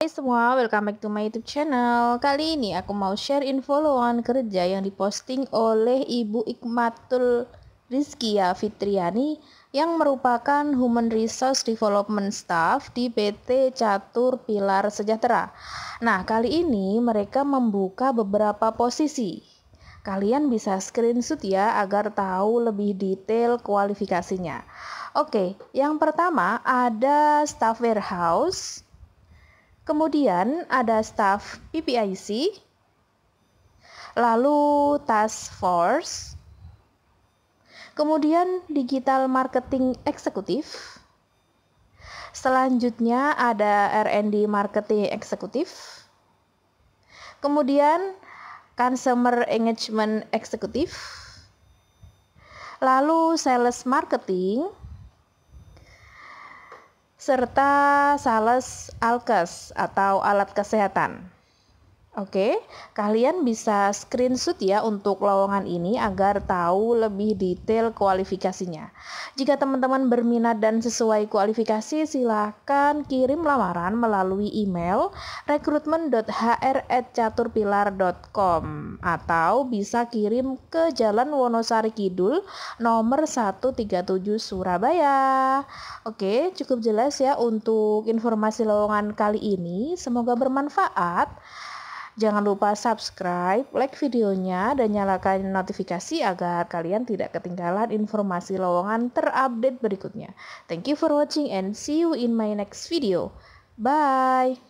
Hai semua, welcome back to my youtube channel Kali ini aku mau share info lowongan kerja yang diposting oleh Ibu Ikmatul Rizkia Fitriani yang merupakan Human Resource Development Staff di PT Catur Pilar Sejahtera Nah, kali ini mereka membuka beberapa posisi Kalian bisa screenshot ya agar tahu lebih detail kualifikasinya Oke, yang pertama ada staff warehouse Kemudian ada staff e PPIC, lalu task force, kemudian digital marketing eksekutif, selanjutnya ada R&D marketing eksekutif, kemudian consumer engagement eksekutif, lalu sales marketing, serta sales alkes atau alat kesehatan. Oke, kalian bisa screenshot ya untuk lowongan ini agar tahu lebih detail kualifikasinya. Jika teman-teman berminat dan sesuai kualifikasi, silakan kirim lamaran melalui email rekrutmen.hr@caturpilar.com atau bisa kirim ke Jalan Wonosari Kidul nomor 137 Surabaya. Oke, cukup jelas ya untuk informasi lowongan kali ini. Semoga bermanfaat. Jangan lupa subscribe, like videonya, dan nyalakan notifikasi agar kalian tidak ketinggalan informasi lowongan terupdate berikutnya. Thank you for watching and see you in my next video. Bye!